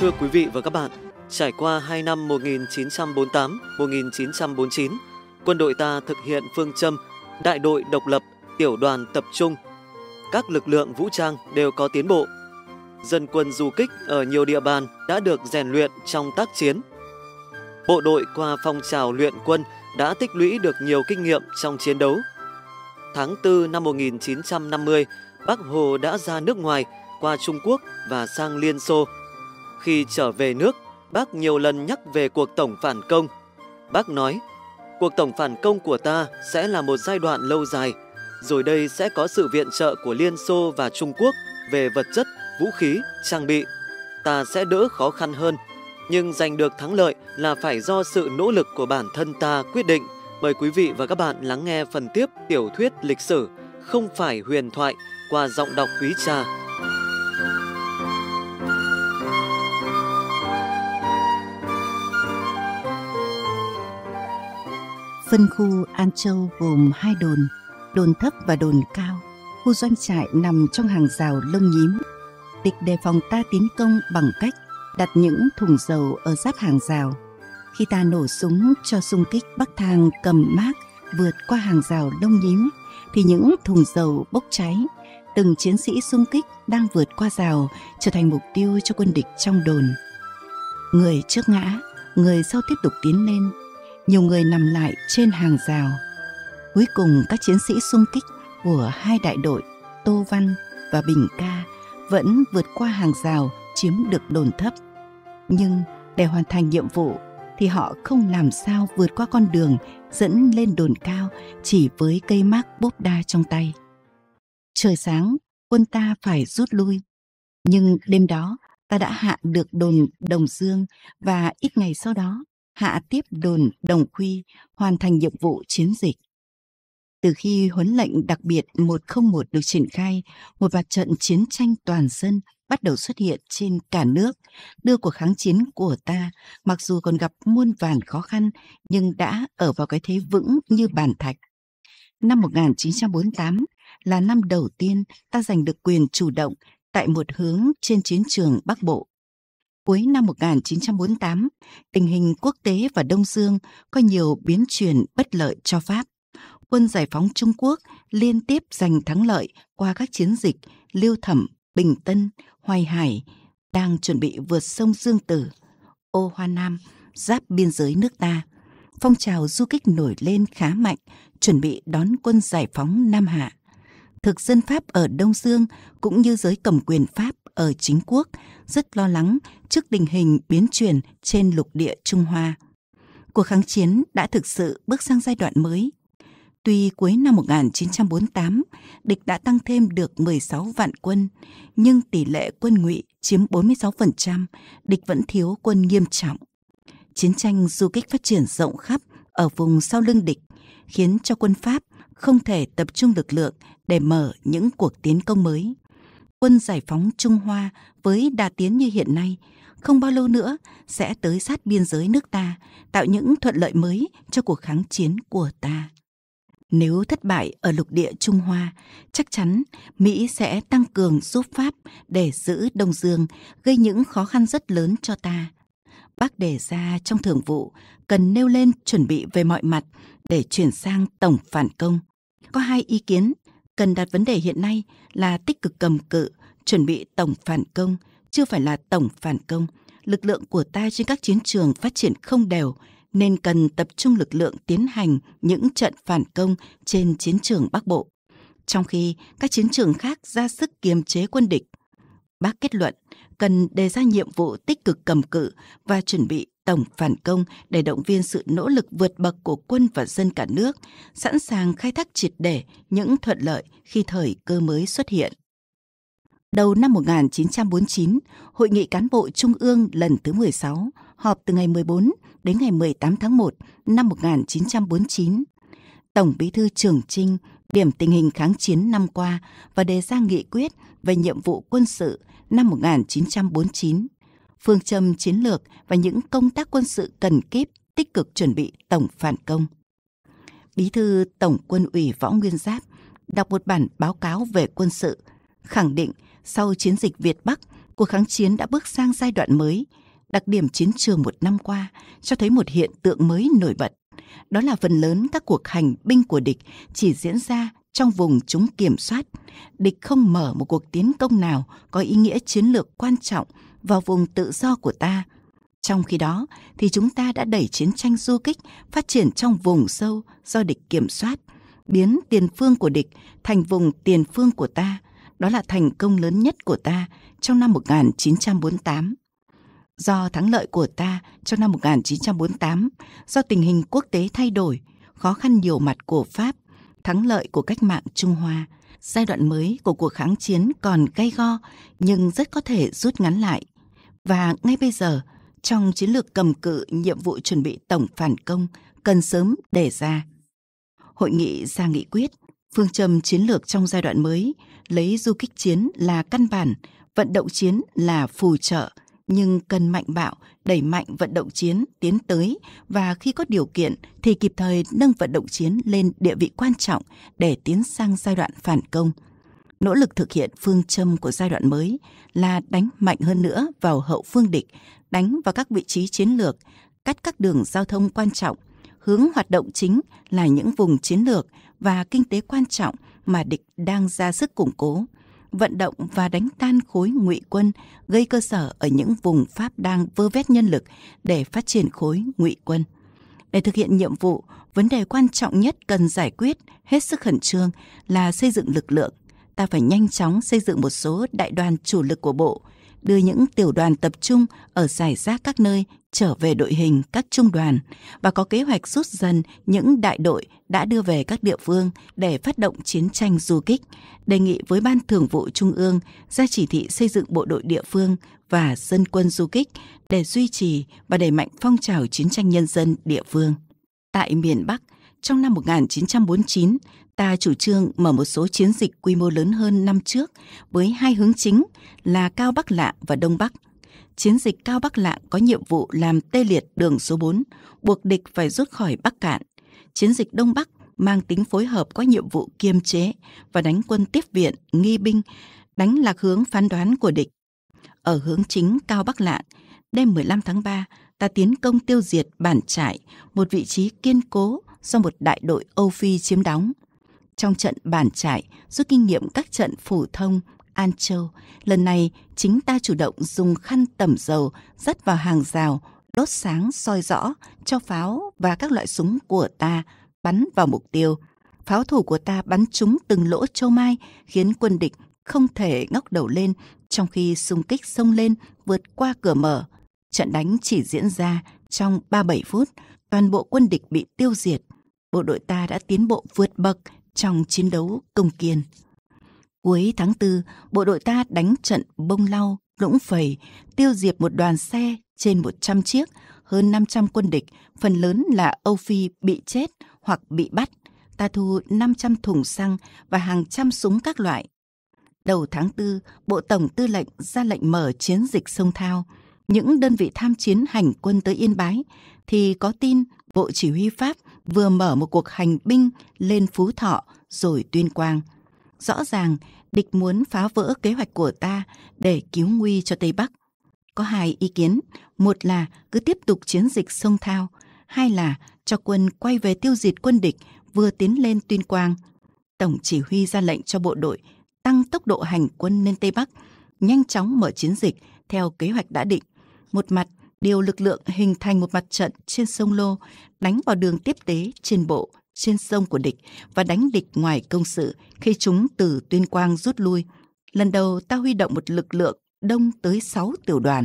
Thưa quý vị và các bạn, trải qua 2 năm 1948-1949, quân đội ta thực hiện phương châm đại đội độc lập, tiểu đoàn tập trung. Các lực lượng vũ trang đều có tiến bộ. Dân quân du kích ở nhiều địa bàn đã được rèn luyện trong tác chiến. Bộ đội qua phong trào luyện quân đã tích lũy được nhiều kinh nghiệm trong chiến đấu. Tháng 4 năm 1950, Bác Hồ đã ra nước ngoài, qua Trung Quốc và sang Liên Xô khi trở về nước, bác nhiều lần nhắc về cuộc tổng phản công. Bác nói, cuộc tổng phản công của ta sẽ là một giai đoạn lâu dài, rồi đây sẽ có sự viện trợ của Liên Xô và Trung Quốc về vật chất, vũ khí, trang bị. Ta sẽ đỡ khó khăn hơn, nhưng giành được thắng lợi là phải do sự nỗ lực của bản thân ta quyết định. Mời quý vị và các bạn lắng nghe phần tiếp tiểu thuyết lịch sử Không phải huyền thoại qua giọng đọc Quý Trà. Phân khu An Châu gồm hai đồn, đồn thấp và đồn cao. Khu doanh trại nằm trong hàng rào lông nhím. Địch đề phòng ta tiến công bằng cách đặt những thùng dầu ở giáp hàng rào. Khi ta nổ súng cho xung kích bắc thang cầm mát vượt qua hàng rào lông nhím, thì những thùng dầu bốc cháy. Từng chiến sĩ xung kích đang vượt qua rào trở thành mục tiêu cho quân địch trong đồn. Người trước ngã, người sau tiếp tục tiến lên nhiều người nằm lại trên hàng rào. Cuối cùng các chiến sĩ xung kích của hai đại đội Tô Văn và Bình Ca vẫn vượt qua hàng rào chiếm được đồn thấp. Nhưng để hoàn thành nhiệm vụ thì họ không làm sao vượt qua con đường dẫn lên đồn cao chỉ với cây mác bốp đa trong tay. Trời sáng, quân ta phải rút lui. Nhưng đêm đó, ta đã hạ được đồn Đồng Dương và ít ngày sau đó, hạ tiếp đồn Đồng Quy hoàn thành nhiệm vụ chiến dịch. Từ khi huấn lệnh đặc biệt 101 được triển khai, một mặt trận chiến tranh toàn dân bắt đầu xuất hiện trên cả nước, đưa cuộc kháng chiến của ta, mặc dù còn gặp muôn vàn khó khăn, nhưng đã ở vào cái thế vững như bàn thạch. Năm 1948 là năm đầu tiên ta giành được quyền chủ động tại một hướng trên chiến trường Bắc Bộ cuối năm 1948, tình hình quốc tế và Đông Dương có nhiều biến chuyển bất lợi cho Pháp. Quân giải phóng Trung Quốc liên tiếp giành thắng lợi qua các chiến dịch Liêu Thẩm, Bình Tân, Hoài Hải, đang chuẩn bị vượt sông Dương Tử, Ô Hoa Nam, giáp biên giới nước ta. Phong trào du kích nổi lên khá mạnh, chuẩn bị đón quân giải phóng Nam Hạ. Thực dân Pháp ở Đông Dương cũng như giới cầm quyền Pháp ở chính quốc rất lo lắng trước tình hình biến chuyển trên lục địa Trung Hoa. Cuộc kháng chiến đã thực sự bước sang giai đoạn mới. Tuy cuối năm 1948, địch đã tăng thêm được 16 vạn quân, nhưng tỷ lệ quân ngụy chiếm 46%, địch vẫn thiếu quân nghiêm trọng. Chiến tranh du kích phát triển rộng khắp ở vùng sau lưng địch, khiến cho quân Pháp không thể tập trung lực lượng để mở những cuộc tiến công mới quân giải phóng Trung Hoa với đà tiến như hiện nay, không bao lâu nữa sẽ tới sát biên giới nước ta, tạo những thuận lợi mới cho cuộc kháng chiến của ta. Nếu thất bại ở lục địa Trung Hoa, chắc chắn Mỹ sẽ tăng cường giúp Pháp để giữ Đông Dương, gây những khó khăn rất lớn cho ta. Bác đề ra trong thường vụ cần nêu lên chuẩn bị về mọi mặt để chuyển sang tổng phản công. Có hai ý kiến cần đặt vấn đề hiện nay là tích cực cầm cự, chuẩn bị tổng phản công, chưa phải là tổng phản công. Lực lượng của ta trên các chiến trường phát triển không đều, nên cần tập trung lực lượng tiến hành những trận phản công trên chiến trường Bắc Bộ. Trong khi các chiến trường khác ra sức kiềm chế quân địch, bác kết luận cần đề ra nhiệm vụ tích cực cầm cự và chuẩn bị tổng phản công để động viên sự nỗ lực vượt bậc của quân và dân cả nước, sẵn sàng khai thác triệt để những thuận lợi khi thời cơ mới xuất hiện. Đầu năm 1949, Hội nghị cán bộ Trung ương lần thứ 16 họp từ ngày 14 đến ngày 18 tháng 1 năm 1949. Tổng bí thư Trường Trinh điểm tình hình kháng chiến năm qua và đề ra nghị quyết về nhiệm vụ quân sự năm 1949 phương châm chiến lược và những công tác quân sự cần kíp tích cực chuẩn bị tổng phản công. Bí thư Tổng quân ủy Võ Nguyên Giáp đọc một bản báo cáo về quân sự, khẳng định sau chiến dịch Việt Bắc, cuộc kháng chiến đã bước sang giai đoạn mới. Đặc điểm chiến trường một năm qua cho thấy một hiện tượng mới nổi bật. Đó là phần lớn các cuộc hành binh của địch chỉ diễn ra trong vùng chúng kiểm soát. Địch không mở một cuộc tiến công nào có ý nghĩa chiến lược quan trọng vào vùng tự do của ta. Trong khi đó thì chúng ta đã đẩy chiến tranh du kích phát triển trong vùng sâu do địch kiểm soát, biến tiền phương của địch thành vùng tiền phương của ta. Đó là thành công lớn nhất của ta trong năm 1948. Do thắng lợi của ta trong năm 1948, do tình hình quốc tế thay đổi, khó khăn nhiều mặt của Pháp, thắng lợi của cách mạng Trung Hoa, giai đoạn mới của cuộc kháng chiến còn gay go nhưng rất có thể rút ngắn lại và ngay bây giờ, trong chiến lược cầm cự nhiệm vụ chuẩn bị tổng phản công cần sớm đề ra. Hội nghị ra nghị quyết, phương châm chiến lược trong giai đoạn mới, lấy du kích chiến là căn bản, vận động chiến là phù trợ, nhưng cần mạnh bạo, đẩy mạnh vận động chiến tiến tới và khi có điều kiện thì kịp thời nâng vận động chiến lên địa vị quan trọng để tiến sang giai đoạn phản công – nỗ lực thực hiện phương châm của giai đoạn mới là đánh mạnh hơn nữa vào hậu phương địch, đánh vào các vị trí chiến lược, cắt các đường giao thông quan trọng, hướng hoạt động chính là những vùng chiến lược và kinh tế quan trọng mà địch đang ra sức củng cố, vận động và đánh tan khối ngụy quân, gây cơ sở ở những vùng Pháp đang vơ vét nhân lực để phát triển khối ngụy quân. Để thực hiện nhiệm vụ, vấn đề quan trọng nhất cần giải quyết hết sức khẩn trương là xây dựng lực lượng ta phải nhanh chóng xây dựng một số đại đoàn chủ lực của bộ, đưa những tiểu đoàn tập trung ở giải rác các nơi trở về đội hình các trung đoàn và có kế hoạch rút dần những đại đội đã đưa về các địa phương để phát động chiến tranh du kích, đề nghị với Ban Thường vụ Trung ương ra chỉ thị xây dựng bộ đội địa phương và dân quân du kích để duy trì và đẩy mạnh phong trào chiến tranh nhân dân địa phương. Tại miền Bắc, trong năm 1949, ta chủ trương mở một số chiến dịch quy mô lớn hơn năm trước với hai hướng chính là Cao Bắc Lạng và Đông Bắc. Chiến dịch Cao Bắc Lạng có nhiệm vụ làm tê liệt đường số 4, buộc địch phải rút khỏi Bắc Cạn. Chiến dịch Đông Bắc mang tính phối hợp có nhiệm vụ kiềm chế và đánh quân tiếp viện, nghi binh, đánh lạc hướng phán đoán của địch. Ở hướng chính Cao Bắc Lạng, đêm 15 tháng 3, ta tiến công tiêu diệt Bản Trại, một vị trí kiên cố do một đại đội Âu Phi chiếm đóng trong trận bản trại rút kinh nghiệm các trận phủ thông, An Châu. Lần này, chính ta chủ động dùng khăn tẩm dầu dắt vào hàng rào, đốt sáng soi rõ cho pháo và các loại súng của ta bắn vào mục tiêu. Pháo thủ của ta bắn trúng từng lỗ châu mai, khiến quân địch không thể ngóc đầu lên trong khi xung kích sông lên vượt qua cửa mở. Trận đánh chỉ diễn ra trong ba bảy phút, toàn bộ quân địch bị tiêu diệt. Bộ đội ta đã tiến bộ vượt bậc trong chiến đấu công kiên. Cuối tháng 4, bộ đội ta đánh trận Bông Lau, Lũng Phẩy, tiêu diệt một đoàn xe trên 100 chiếc, hơn 500 quân địch, phần lớn là Âu Phi bị chết hoặc bị bắt. Ta thu 500 thùng xăng và hàng trăm súng các loại. Đầu tháng 4, Bộ Tổng Tư lệnh ra lệnh mở chiến dịch sông Thao. Những đơn vị tham chiến hành quân tới Yên Bái thì có tin Bộ Chỉ huy Pháp vừa mở một cuộc hành binh lên Phú Thọ rồi Tuyên Quang. Rõ ràng, địch muốn phá vỡ kế hoạch của ta để cứu nguy cho Tây Bắc. Có hai ý kiến, một là cứ tiếp tục chiến dịch sông Thao, hai là cho quân quay về tiêu diệt quân địch vừa tiến lên Tuyên Quang. Tổng chỉ huy ra lệnh cho bộ đội tăng tốc độ hành quân lên Tây Bắc, nhanh chóng mở chiến dịch theo kế hoạch đã định. Một mặt điều lực lượng hình thành một mặt trận trên sông Lô, đánh vào đường tiếp tế trên bộ, trên sông của địch và đánh địch ngoài công sự khi chúng từ tuyên quang rút lui. Lần đầu ta huy động một lực lượng đông tới 6 tiểu đoàn.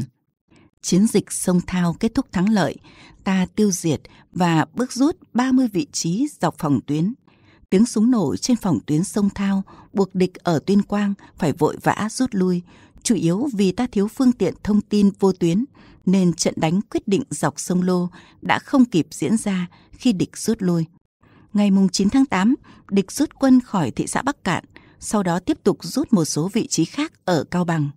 Chiến dịch sông Thao kết thúc thắng lợi, ta tiêu diệt và bước rút 30 vị trí dọc phòng tuyến. Tiếng súng nổ trên phòng tuyến sông Thao buộc địch ở tuyên quang phải vội vã rút lui, chủ yếu vì ta thiếu phương tiện thông tin vô tuyến nên trận đánh quyết định dọc sông Lô đã không kịp diễn ra khi địch rút lui. Ngày 9 tháng 8, địch rút quân khỏi thị xã Bắc Cạn, sau đó tiếp tục rút một số vị trí khác ở Cao Bằng.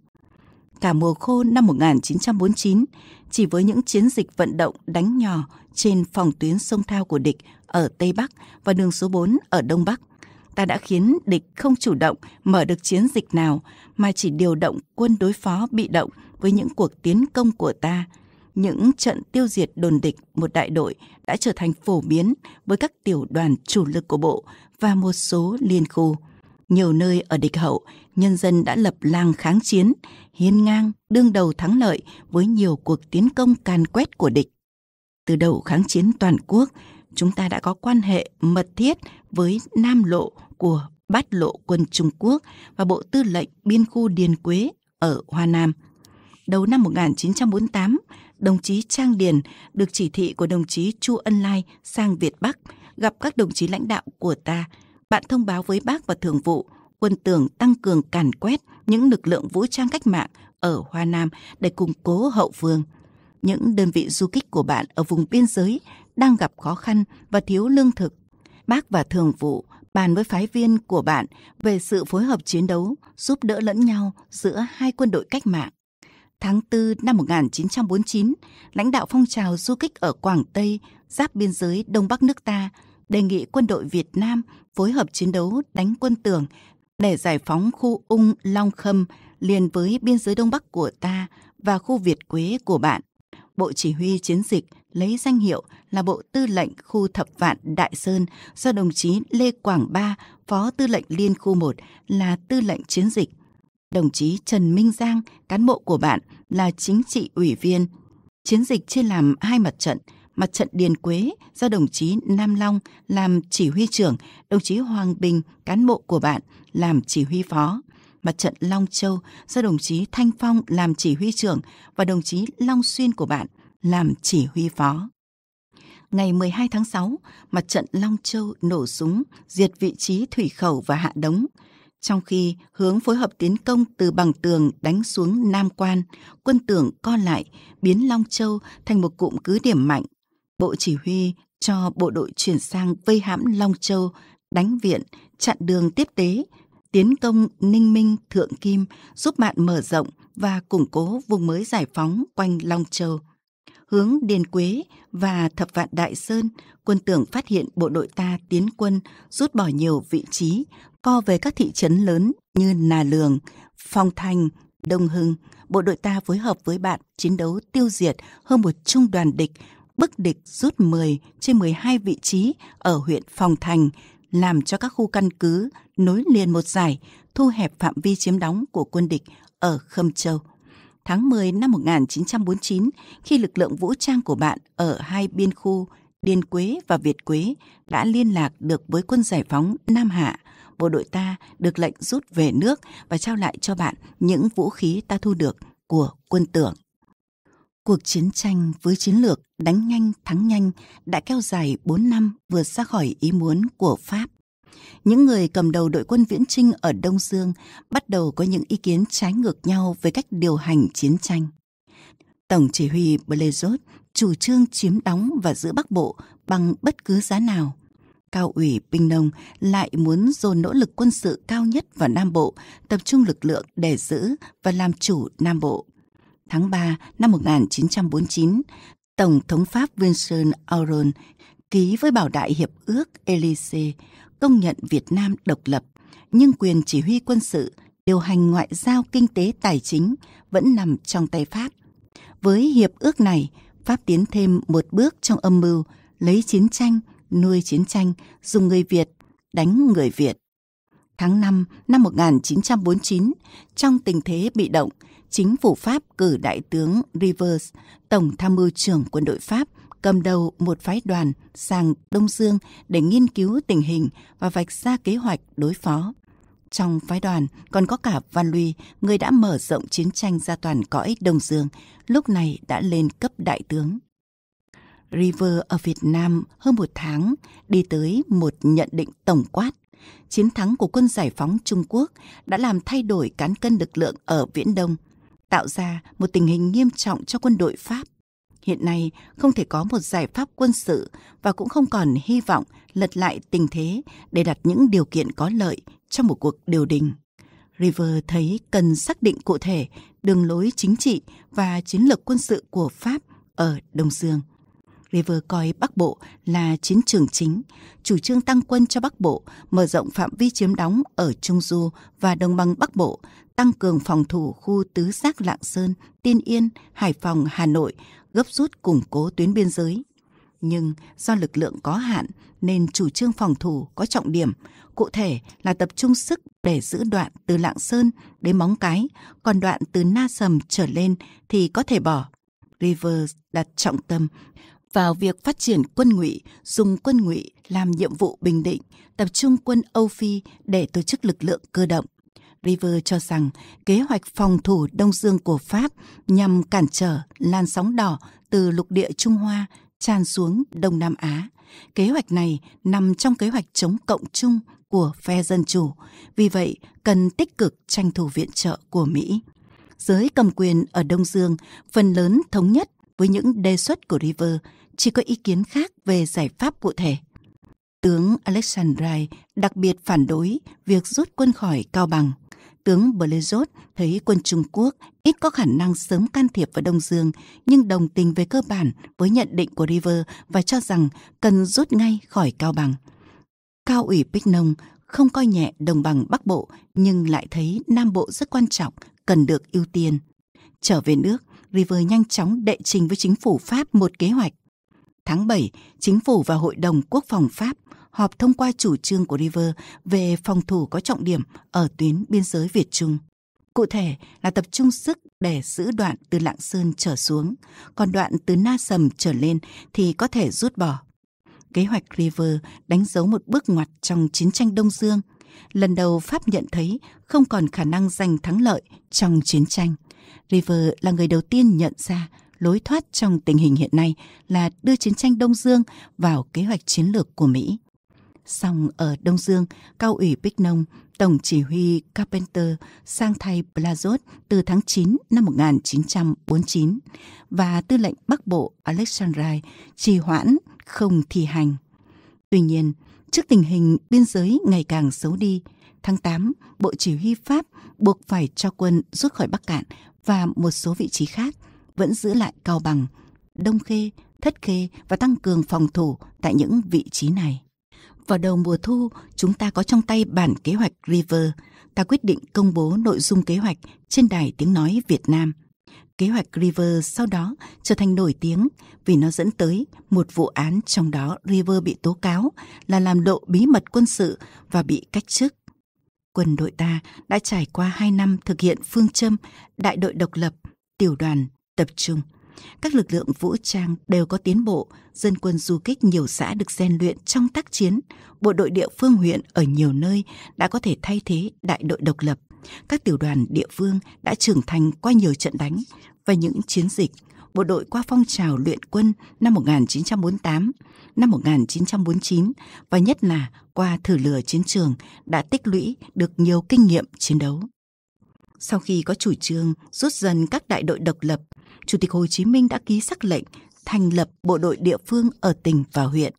Cả mùa khô năm 1949, chỉ với những chiến dịch vận động đánh nhỏ trên phòng tuyến sông Thao của địch ở Tây Bắc và đường số 4 ở Đông Bắc, ta đã khiến địch không chủ động mở được chiến dịch nào mà chỉ điều động quân đối phó bị động với những cuộc tiến công của ta, những trận tiêu diệt đồn địch một đại đội đã trở thành phổ biến với các tiểu đoàn chủ lực của bộ và một số liên khu. Nhiều nơi ở địch hậu, nhân dân đã lập làng kháng chiến, hiên ngang, đương đầu thắng lợi với nhiều cuộc tiến công càn quét của địch. Từ đầu kháng chiến toàn quốc, chúng ta đã có quan hệ mật thiết với Nam Lộ của Bát Lộ quân Trung Quốc và Bộ Tư lệnh Biên khu Điền Quế ở Hoa Nam – đầu năm 1948, đồng chí Trang Điền được chỉ thị của đồng chí Chu Ân Lai sang Việt Bắc gặp các đồng chí lãnh đạo của ta. Bạn thông báo với bác và thường vụ, quân tưởng tăng cường càn quét những lực lượng vũ trang cách mạng ở Hoa Nam để củng cố hậu phương. Những đơn vị du kích của bạn ở vùng biên giới đang gặp khó khăn và thiếu lương thực. Bác và thường vụ bàn với phái viên của bạn về sự phối hợp chiến đấu, giúp đỡ lẫn nhau giữa hai quân đội cách mạng tháng 4 năm 1949, lãnh đạo phong trào du kích ở Quảng Tây, giáp biên giới Đông Bắc nước ta, đề nghị quân đội Việt Nam phối hợp chiến đấu đánh quân tưởng để giải phóng khu Ung Long Khâm liền với biên giới Đông Bắc của ta và khu Việt Quế của bạn. Bộ Chỉ huy Chiến dịch lấy danh hiệu là Bộ Tư lệnh Khu Thập Vạn Đại Sơn do đồng chí Lê Quảng Ba, Phó Tư lệnh Liên Khu 1 là Tư lệnh Chiến dịch – đồng chí Trần Minh Giang, cán bộ của bạn là chính trị ủy viên. Chiến dịch chia làm hai mặt trận, mặt trận Điền Quế do đồng chí Nam Long làm chỉ huy trưởng, đồng chí Hoàng Bình, cán bộ của bạn, làm chỉ huy phó. Mặt trận Long Châu do đồng chí Thanh Phong làm chỉ huy trưởng và đồng chí Long Xuyên của bạn làm chỉ huy phó ngày 12 tháng 6, mặt trận Long Châu nổ súng, diệt vị trí thủy khẩu và hạ đống. Trong khi hướng phối hợp tiến công từ bằng tường đánh xuống Nam Quan, quân tưởng co lại, biến Long Châu thành một cụm cứ điểm mạnh. Bộ chỉ huy cho bộ đội chuyển sang vây hãm Long Châu, đánh viện, chặn đường tiếp tế, tiến công Ninh Minh, Thượng Kim, giúp bạn mở rộng và củng cố vùng mới giải phóng quanh Long Châu. Hướng Điền Quế và Thập Vạn Đại Sơn, quân tưởng phát hiện bộ đội ta tiến quân, rút bỏ nhiều vị trí, co về các thị trấn lớn như Nà Lường, Phong Thanh, Đông Hưng, bộ đội ta phối hợp với bạn chiến đấu tiêu diệt hơn một trung đoàn địch, bức địch rút 10 trên 12 vị trí ở huyện Phong Thành, làm cho các khu căn cứ nối liền một giải, thu hẹp phạm vi chiếm đóng của quân địch ở Khâm Châu. Tháng 10 năm 1949, khi lực lượng vũ trang của bạn ở hai biên khu Điền Quế và Việt Quế đã liên lạc được với quân giải phóng Nam Hạ, bộ đội ta được lệnh rút về nước và trao lại cho bạn những vũ khí ta thu được của quân tưởng. Cuộc chiến tranh với chiến lược đánh nhanh thắng nhanh đã kéo dài 4 năm vượt ra khỏi ý muốn của Pháp. Những người cầm đầu đội quân viễn trinh ở Đông Dương bắt đầu có những ý kiến trái ngược nhau về cách điều hành chiến tranh. Tổng chỉ huy Blezot chủ trương chiếm đóng và giữ Bắc Bộ bằng bất cứ giá nào – Cao ủy Bình Nông lại muốn dồn nỗ lực quân sự cao nhất vào Nam Bộ, tập trung lực lượng để giữ và làm chủ Nam Bộ. Tháng 3 năm 1949, Tổng thống Pháp Vincent Auron ký với Bảo Đại Hiệp ước Elysee công nhận Việt Nam độc lập, nhưng quyền chỉ huy quân sự, điều hành ngoại giao kinh tế tài chính vẫn nằm trong tay Pháp. Với hiệp ước này, Pháp tiến thêm một bước trong âm mưu lấy chiến tranh nuôi chiến tranh, dùng người Việt, đánh người Việt. Tháng 5 năm 1949, trong tình thế bị động, chính phủ Pháp cử đại tướng Rivers, tổng tham mưu trưởng quân đội Pháp, cầm đầu một phái đoàn sang Đông Dương để nghiên cứu tình hình và vạch ra kế hoạch đối phó. Trong phái đoàn còn có cả Van Luy, người đã mở rộng chiến tranh ra toàn cõi Đông Dương, lúc này đã lên cấp đại tướng. River ở Việt Nam hơn một tháng đi tới một nhận định tổng quát. Chiến thắng của quân giải phóng Trung Quốc đã làm thay đổi cán cân lực lượng ở Viễn Đông, tạo ra một tình hình nghiêm trọng cho quân đội Pháp. Hiện nay không thể có một giải pháp quân sự và cũng không còn hy vọng lật lại tình thế để đặt những điều kiện có lợi trong một cuộc điều đình. River thấy cần xác định cụ thể đường lối chính trị và chiến lược quân sự của Pháp ở Đông Dương để vừa coi Bắc Bộ là chiến trường chính, chủ trương tăng quân cho Bắc Bộ, mở rộng phạm vi chiếm đóng ở Trung Du và đồng bằng Bắc Bộ, tăng cường phòng thủ khu tứ giác Lạng Sơn, Tiên Yên, Hải Phòng, Hà Nội, gấp rút củng cố tuyến biên giới. Nhưng do lực lượng có hạn nên chủ trương phòng thủ có trọng điểm, cụ thể là tập trung sức để giữ đoạn từ Lạng Sơn đến Móng Cái, còn đoạn từ Na Sầm trở lên thì có thể bỏ. River đặt trọng tâm vào việc phát triển quân ngụy, dùng quân ngụy làm nhiệm vụ bình định, tập trung quân Âu Phi để tổ chức lực lượng cơ động. River cho rằng kế hoạch phòng thủ Đông Dương của Pháp nhằm cản trở làn sóng đỏ từ lục địa Trung Hoa tràn xuống Đông Nam Á. Kế hoạch này nằm trong kế hoạch chống cộng chung của phe Dân Chủ, vì vậy cần tích cực tranh thủ viện trợ của Mỹ giới cầm quyền ở Đông Dương phần lớn thống nhất với những đề xuất của River, chỉ có ý kiến khác về giải pháp cụ thể. Tướng Alexandrai đặc biệt phản đối việc rút quân khỏi Cao Bằng. Tướng Blezot thấy quân Trung Quốc ít có khả năng sớm can thiệp vào Đông Dương, nhưng đồng tình về cơ bản với nhận định của River và cho rằng cần rút ngay khỏi Cao Bằng. Cao ủy Bích Nông không coi nhẹ đồng bằng Bắc Bộ nhưng lại thấy Nam Bộ rất quan trọng, cần được ưu tiên. Trở về nước, River nhanh chóng đệ trình với chính phủ Pháp một kế hoạch. Tháng 7, chính phủ và Hội đồng Quốc phòng Pháp họp thông qua chủ trương của River về phòng thủ có trọng điểm ở tuyến biên giới Việt Trung. Cụ thể là tập trung sức để giữ đoạn từ Lạng Sơn trở xuống, còn đoạn từ Na Sầm trở lên thì có thể rút bỏ. Kế hoạch River đánh dấu một bước ngoặt trong chiến tranh Đông Dương. Lần đầu Pháp nhận thấy không còn khả năng giành thắng lợi trong chiến tranh. River là người đầu tiên nhận ra lối thoát trong tình hình hiện nay là đưa chiến tranh Đông Dương vào kế hoạch chiến lược của Mỹ. Song ở Đông Dương, cao ủy Bích Nông, tổng chỉ huy Carpenter sang thay Blazot từ tháng 9 năm 1949 và tư lệnh Bắc Bộ Alexandrai trì hoãn không thi hành. Tuy nhiên, trước tình hình biên giới ngày càng xấu đi, tháng 8, Bộ Chỉ huy Pháp buộc phải cho quân rút khỏi Bắc Cạn và một số vị trí khác vẫn giữ lại Cao Bằng, Đông Khê, Thất Khê và tăng cường phòng thủ tại những vị trí này. Vào đầu mùa thu, chúng ta có trong tay bản kế hoạch River. Ta quyết định công bố nội dung kế hoạch trên Đài Tiếng Nói Việt Nam. Kế hoạch River sau đó trở thành nổi tiếng vì nó dẫn tới một vụ án trong đó River bị tố cáo là làm lộ bí mật quân sự và bị cách chức quân đội ta đã trải qua 2 năm thực hiện phương châm đại đội độc lập, tiểu đoàn, tập trung. Các lực lượng vũ trang đều có tiến bộ, dân quân du kích nhiều xã được rèn luyện trong tác chiến, bộ đội địa phương huyện ở nhiều nơi đã có thể thay thế đại đội độc lập. Các tiểu đoàn địa phương đã trưởng thành qua nhiều trận đánh và những chiến dịch bộ đội qua phong trào luyện quân năm 1948, năm 1949 và nhất là qua thử lửa chiến trường đã tích lũy được nhiều kinh nghiệm chiến đấu. Sau khi có chủ trương rút dần các đại đội độc lập, Chủ tịch Hồ Chí Minh đã ký sắc lệnh thành lập bộ đội địa phương ở tỉnh và huyện.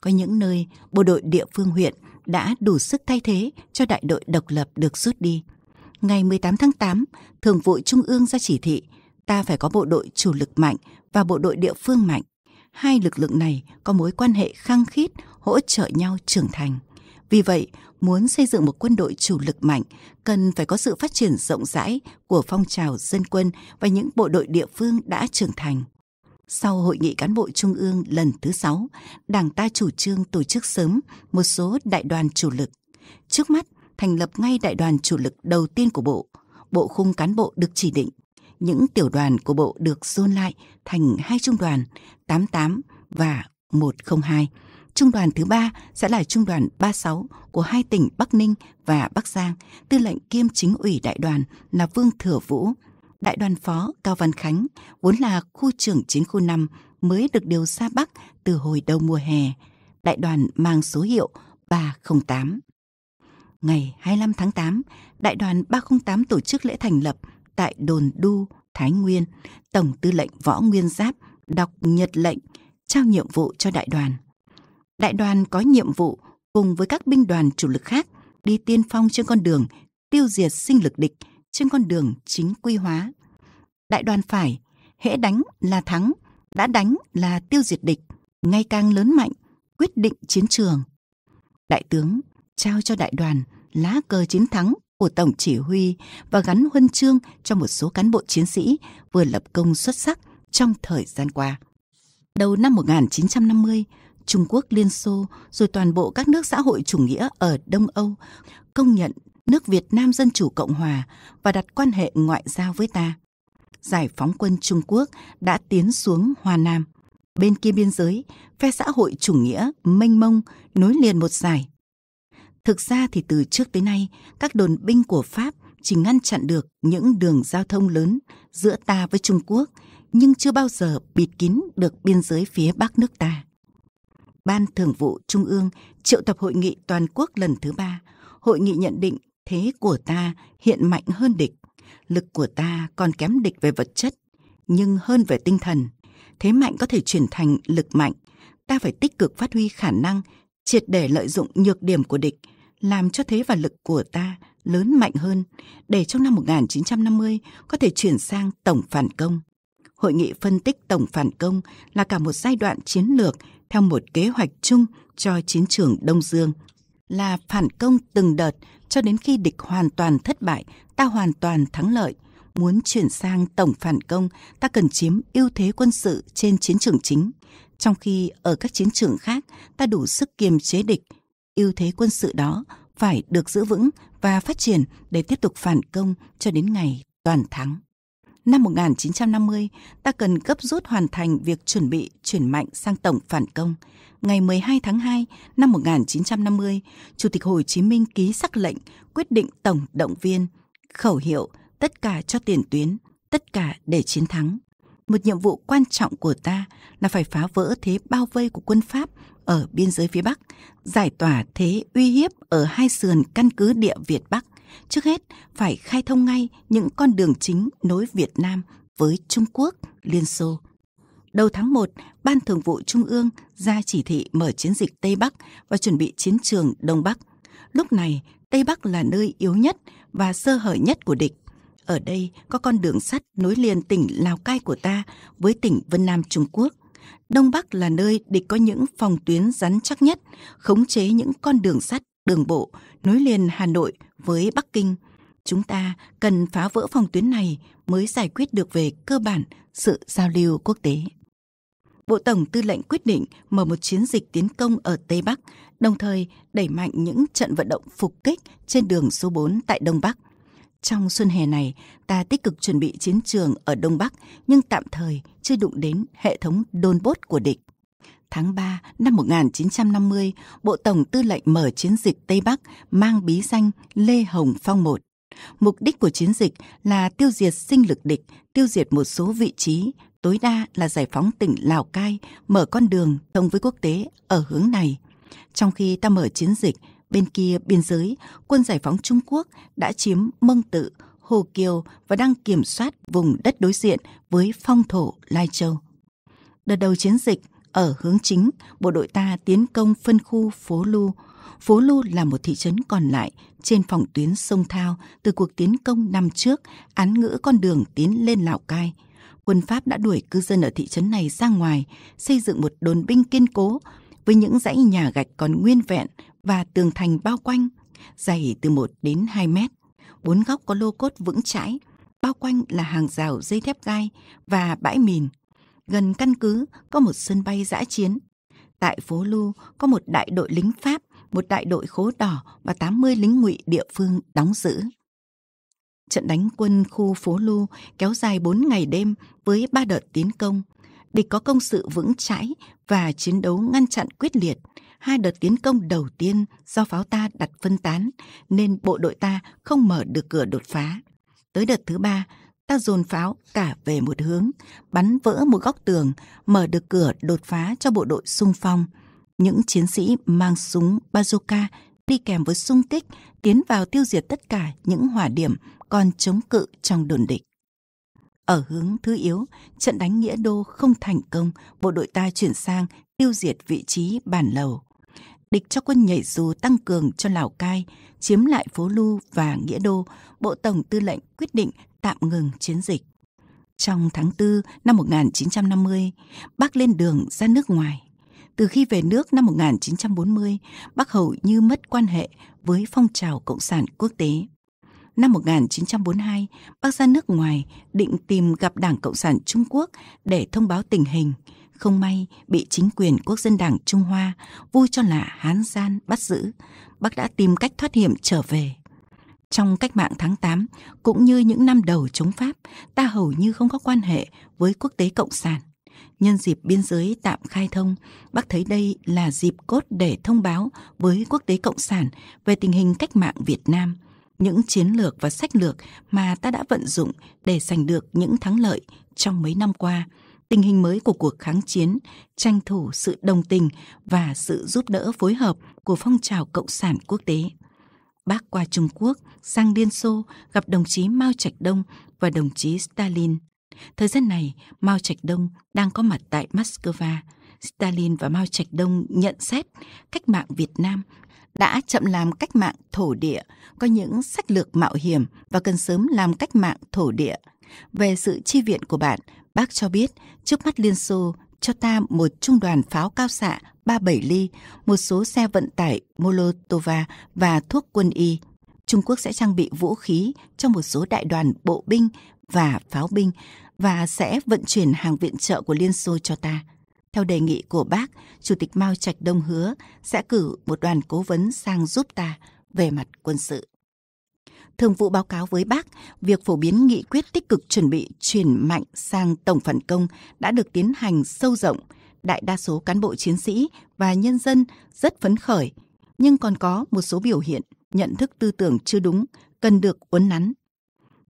Có những nơi bộ đội địa phương huyện đã đủ sức thay thế cho đại đội độc lập được rút đi. Ngày 18 tháng 8, Thường vụ Trung ương ra chỉ thị ta phải có bộ đội chủ lực mạnh và bộ đội địa phương mạnh. Hai lực lượng này có mối quan hệ khăng khít, hỗ trợ nhau trưởng thành. Vì vậy, muốn xây dựng một quân đội chủ lực mạnh, cần phải có sự phát triển rộng rãi của phong trào dân quân và những bộ đội địa phương đã trưởng thành. Sau hội nghị cán bộ trung ương lần thứ sáu, Đảng ta chủ trương tổ chức sớm một số đại đoàn chủ lực. Trước mắt, thành lập ngay đại đoàn chủ lực đầu tiên của bộ, bộ khung cán bộ được chỉ định những tiểu đoàn của bộ được dồn lại thành hai trung đoàn 88 và 102. Trung đoàn thứ ba sẽ là trung đoàn 36 của hai tỉnh Bắc Ninh và Bắc Giang, tư lệnh kiêm chính ủy đại đoàn là Vương Thừa Vũ. Đại đoàn phó Cao Văn Khánh vốn là khu trưởng chiến khu 5 mới được điều ra Bắc từ hồi đầu mùa hè. Đại đoàn mang số hiệu 308. Ngày 25 tháng 8, Đại đoàn 308 tổ chức lễ thành lập – tại đồn đu Thái Nguyên, Tổng tư lệnh Võ Nguyên Giáp đọc nhật lệnh trao nhiệm vụ cho đại đoàn. Đại đoàn có nhiệm vụ cùng với các binh đoàn chủ lực khác đi tiên phong trên con đường tiêu diệt sinh lực địch trên con đường chính quy hóa. Đại đoàn phải hễ đánh là thắng, đã đánh là tiêu diệt địch, ngày càng lớn mạnh, quyết định chiến trường. Đại tướng trao cho đại đoàn lá cờ chiến thắng của Tổng Chỉ huy và gắn huân chương cho một số cán bộ chiến sĩ vừa lập công xuất sắc trong thời gian qua. Đầu năm 1950, Trung Quốc, Liên Xô rồi toàn bộ các nước xã hội chủ nghĩa ở Đông Âu công nhận nước Việt Nam Dân Chủ Cộng Hòa và đặt quan hệ ngoại giao với ta. Giải phóng quân Trung Quốc đã tiến xuống Hoa Nam. Bên kia biên giới, phe xã hội chủ nghĩa mênh mông nối liền một giải Thực ra thì từ trước tới nay, các đồn binh của Pháp chỉ ngăn chặn được những đường giao thông lớn giữa ta với Trung Quốc, nhưng chưa bao giờ bịt kín được biên giới phía Bắc nước ta. Ban Thường vụ Trung ương triệu tập hội nghị toàn quốc lần thứ ba. Hội nghị nhận định thế của ta hiện mạnh hơn địch, lực của ta còn kém địch về vật chất, nhưng hơn về tinh thần. Thế mạnh có thể chuyển thành lực mạnh, ta phải tích cực phát huy khả năng, triệt để lợi dụng nhược điểm của địch – làm cho thế và lực của ta lớn mạnh hơn để trong năm 1950 có thể chuyển sang tổng phản công. Hội nghị phân tích tổng phản công là cả một giai đoạn chiến lược theo một kế hoạch chung cho chiến trường Đông Dương, là phản công từng đợt cho đến khi địch hoàn toàn thất bại, ta hoàn toàn thắng lợi. Muốn chuyển sang tổng phản công, ta cần chiếm ưu thế quân sự trên chiến trường chính, trong khi ở các chiến trường khác ta đủ sức kiềm chế địch ưu thế quân sự đó phải được giữ vững và phát triển để tiếp tục phản công cho đến ngày toàn thắng. Năm 1950, ta cần gấp rút hoàn thành việc chuẩn bị chuyển mạnh sang tổng phản công. Ngày 12 tháng 2 năm 1950, Chủ tịch Hồ Chí Minh ký sắc lệnh quyết định tổng động viên, khẩu hiệu tất cả cho tiền tuyến, tất cả để chiến thắng một nhiệm vụ quan trọng của ta là phải phá vỡ thế bao vây của quân Pháp ở biên giới phía Bắc, giải tỏa thế uy hiếp ở hai sườn căn cứ địa Việt Bắc. Trước hết, phải khai thông ngay những con đường chính nối Việt Nam với Trung Quốc, Liên Xô. Đầu tháng 1, Ban Thường vụ Trung ương ra chỉ thị mở chiến dịch Tây Bắc và chuẩn bị chiến trường Đông Bắc. Lúc này, Tây Bắc là nơi yếu nhất và sơ hở nhất của địch ở đây có con đường sắt nối liền tỉnh Lào Cai của ta với tỉnh Vân Nam Trung Quốc. Đông Bắc là nơi địch có những phòng tuyến rắn chắc nhất, khống chế những con đường sắt, đường bộ nối liền Hà Nội với Bắc Kinh. Chúng ta cần phá vỡ phòng tuyến này mới giải quyết được về cơ bản sự giao lưu quốc tế. Bộ Tổng Tư lệnh quyết định mở một chiến dịch tiến công ở Tây Bắc, đồng thời đẩy mạnh những trận vận động phục kích trên đường số bốn tại Đông Bắc. Trong xuân hè này, ta tích cực chuẩn bị chiến trường ở Đông Bắc nhưng tạm thời chưa đụng đến hệ thống đôn bốt của địch. Tháng ba năm 1950, Bộ Tổng Tư lệnh mở chiến dịch Tây Bắc mang bí danh Lê Hồng Phong một Mục đích của chiến dịch là tiêu diệt sinh lực địch, tiêu diệt một số vị trí, tối đa là giải phóng tỉnh Lào Cai, mở con đường thông với quốc tế ở hướng này. Trong khi ta mở chiến dịch, Bên kia biên giới, quân giải phóng Trung Quốc đã chiếm Mông Tự, Hồ Kiều và đang kiểm soát vùng đất đối diện với phong thổ Lai Châu. Đợt đầu chiến dịch, ở hướng chính, bộ đội ta tiến công phân khu Phố Lu. Phố Lu là một thị trấn còn lại trên phòng tuyến sông Thao từ cuộc tiến công năm trước, án ngữ con đường tiến lên Lào Cai. Quân Pháp đã đuổi cư dân ở thị trấn này ra ngoài, xây dựng một đồn binh kiên cố với những dãy nhà gạch còn nguyên vẹn và tường thành bao quanh, dày từ một đến hai mét. Bốn góc có lô cốt vững chãi, bao quanh là hàng rào dây thép gai và bãi mìn. Gần căn cứ có một sân bay giã chiến. Tại phố Lu có một đại đội lính Pháp, một đại đội khố đỏ và tám mươi lính ngụy địa phương đóng giữ. Trận đánh quân khu phố Lu kéo dài bốn ngày đêm với ba đợt tiến công. Địch có công sự vững chãi và chiến đấu ngăn chặn quyết liệt – hai đợt tiến công đầu tiên do pháo ta đặt phân tán nên bộ đội ta không mở được cửa đột phá. Tới đợt thứ ba, ta dồn pháo cả về một hướng, bắn vỡ một góc tường, mở được cửa đột phá cho bộ đội xung phong. Những chiến sĩ mang súng bazooka đi kèm với sung kích tiến vào tiêu diệt tất cả những hỏa điểm còn chống cự trong đồn địch. Ở hướng thứ yếu, trận đánh Nghĩa Đô không thành công, bộ đội ta chuyển sang tiêu diệt vị trí bản lầu địch cho quân nhảy dù tăng cường cho Lào Cai, chiếm lại Phố Lu và Nghĩa Đô, Bộ Tổng Tư lệnh quyết định tạm ngừng chiến dịch. Trong tháng 4 năm 1950, bác lên đường ra nước ngoài. Từ khi về nước năm 1940, bác hầu như mất quan hệ với phong trào Cộng sản quốc tế. Năm 1942, bác ra nước ngoài định tìm gặp Đảng Cộng sản Trung Quốc để thông báo tình hình – không may bị chính quyền quốc dân đảng Trung Hoa vui cho là Hán gian bắt giữ, bác đã tìm cách thoát hiểm trở về. Trong cách mạng tháng 8, cũng như những năm đầu chống Pháp, ta hầu như không có quan hệ với quốc tế cộng sản. Nhân dịp biên giới tạm khai thông, bác thấy đây là dịp cốt để thông báo với quốc tế cộng sản về tình hình cách mạng Việt Nam, những chiến lược và sách lược mà ta đã vận dụng để giành được những thắng lợi trong mấy năm qua – tình hình mới của cuộc kháng chiến, tranh thủ sự đồng tình và sự giúp đỡ phối hợp của phong trào cộng sản quốc tế. Bác qua Trung Quốc, sang Liên Xô gặp đồng chí Mao Trạch Đông và đồng chí Stalin. Thời gian này, Mao Trạch Đông đang có mặt tại Moscow. Stalin và Mao Trạch Đông nhận xét cách mạng Việt Nam đã chậm làm cách mạng thổ địa, có những sách lược mạo hiểm và cần sớm làm cách mạng thổ địa. Về sự chi viện của bạn, Bác cho biết, trước mắt Liên Xô cho ta một trung đoàn pháo cao xạ 37 ly, một số xe vận tải Molotova và thuốc quân y. Trung Quốc sẽ trang bị vũ khí cho một số đại đoàn bộ binh và pháo binh và sẽ vận chuyển hàng viện trợ của Liên Xô cho ta. Theo đề nghị của bác, Chủ tịch Mao Trạch Đông hứa sẽ cử một đoàn cố vấn sang giúp ta về mặt quân sự. Thường vụ báo cáo với bác, việc phổ biến nghị quyết tích cực chuẩn bị chuyển mạnh sang tổng phản công đã được tiến hành sâu rộng. Đại đa số cán bộ chiến sĩ và nhân dân rất phấn khởi, nhưng còn có một số biểu hiện nhận thức tư tưởng chưa đúng, cần được uốn nắn.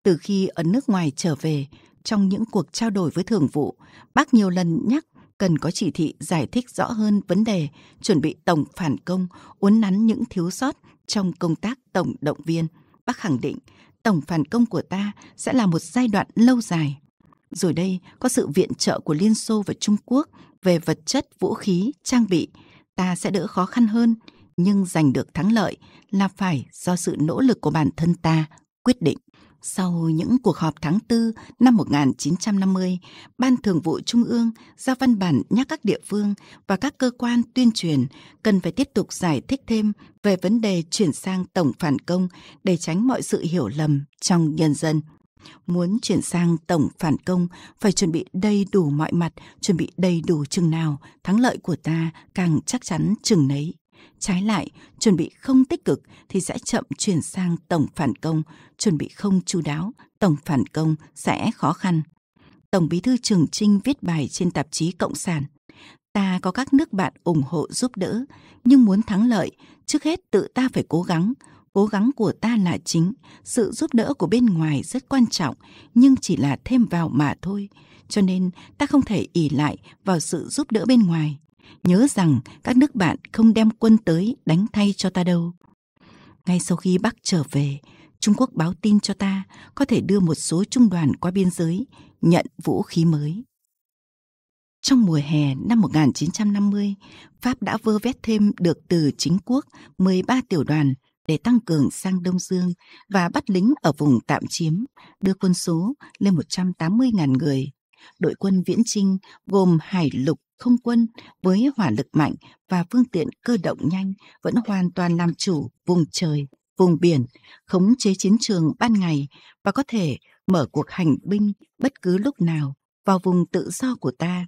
Từ khi ở nước ngoài trở về, trong những cuộc trao đổi với thường vụ, bác nhiều lần nhắc cần có chỉ thị giải thích rõ hơn vấn đề, chuẩn bị tổng phản công, uốn nắn những thiếu sót trong công tác tổng động viên bác khẳng định tổng phản công của ta sẽ là một giai đoạn lâu dài. Rồi đây có sự viện trợ của Liên Xô và Trung Quốc về vật chất, vũ khí, trang bị, ta sẽ đỡ khó khăn hơn, nhưng giành được thắng lợi là phải do sự nỗ lực của bản thân ta quyết định. Sau những cuộc họp tháng 4 năm 1950, Ban Thường vụ Trung ương ra văn bản nhắc các địa phương và các cơ quan tuyên truyền cần phải tiếp tục giải thích thêm về vấn đề chuyển sang tổng phản công để tránh mọi sự hiểu lầm trong nhân dân. Muốn chuyển sang tổng phản công phải chuẩn bị đầy đủ mọi mặt, chuẩn bị đầy đủ chừng nào, thắng lợi của ta càng chắc chắn chừng nấy. Trái lại, chuẩn bị không tích cực thì sẽ chậm chuyển sang tổng phản công, chuẩn bị không chú đáo, tổng phản công sẽ khó khăn. Tổng Bí thư Trường Trinh viết bài trên tạp chí Cộng sản. Ta có các nước bạn ủng hộ giúp đỡ, nhưng muốn thắng lợi, trước hết tự ta phải cố gắng. Cố gắng của ta là chính, sự giúp đỡ của bên ngoài rất quan trọng, nhưng chỉ là thêm vào mà thôi. Cho nên ta không thể ỉ lại vào sự giúp đỡ bên ngoài nhớ rằng các nước bạn không đem quân tới đánh thay cho ta đâu. Ngay sau khi Bắc trở về, Trung Quốc báo tin cho ta có thể đưa một số trung đoàn qua biên giới, nhận vũ khí mới. Trong mùa hè năm 1950, Pháp đã vơ vét thêm được từ chính quốc 13 tiểu đoàn để tăng cường sang Đông Dương và bắt lính ở vùng tạm chiếm, đưa quân số lên 180.000 người. Đội quân viễn trinh gồm hải lục, không quân với hỏa lực mạnh và phương tiện cơ động nhanh vẫn hoàn toàn làm chủ vùng trời, vùng biển, khống chế chiến trường ban ngày và có thể mở cuộc hành binh bất cứ lúc nào vào vùng tự do của ta.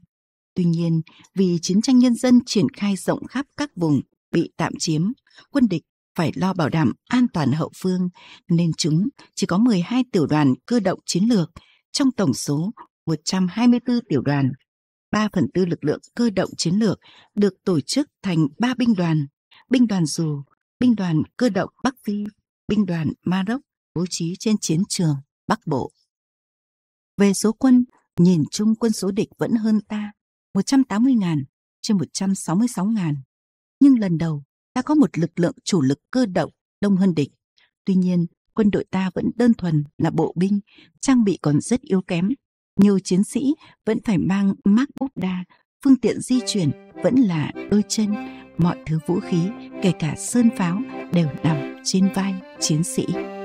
Tuy nhiên, vì chiến tranh nhân dân triển khai rộng khắp các vùng bị tạm chiếm, quân địch phải lo bảo đảm an toàn hậu phương, nên chúng chỉ có 12 tiểu đoàn cơ động chiến lược trong tổng số 124 tiểu đoàn 3 phần tư lực lượng cơ động chiến lược được tổ chức thành 3 binh đoàn, binh đoàn dù, binh đoàn cơ động Bắc Phi, binh đoàn Maroc bố trí trên chiến trường Bắc Bộ. Về số quân, nhìn chung quân số địch vẫn hơn ta, 180.000 trên 166.000. Nhưng lần đầu, ta có một lực lượng chủ lực cơ động đông hơn địch. Tuy nhiên, quân đội ta vẫn đơn thuần là bộ binh, trang bị còn rất yếu kém, nhiều chiến sĩ vẫn phải mang mác búp đa, phương tiện di chuyển vẫn là đôi chân, mọi thứ vũ khí, kể cả sơn pháo đều nằm trên vai chiến sĩ.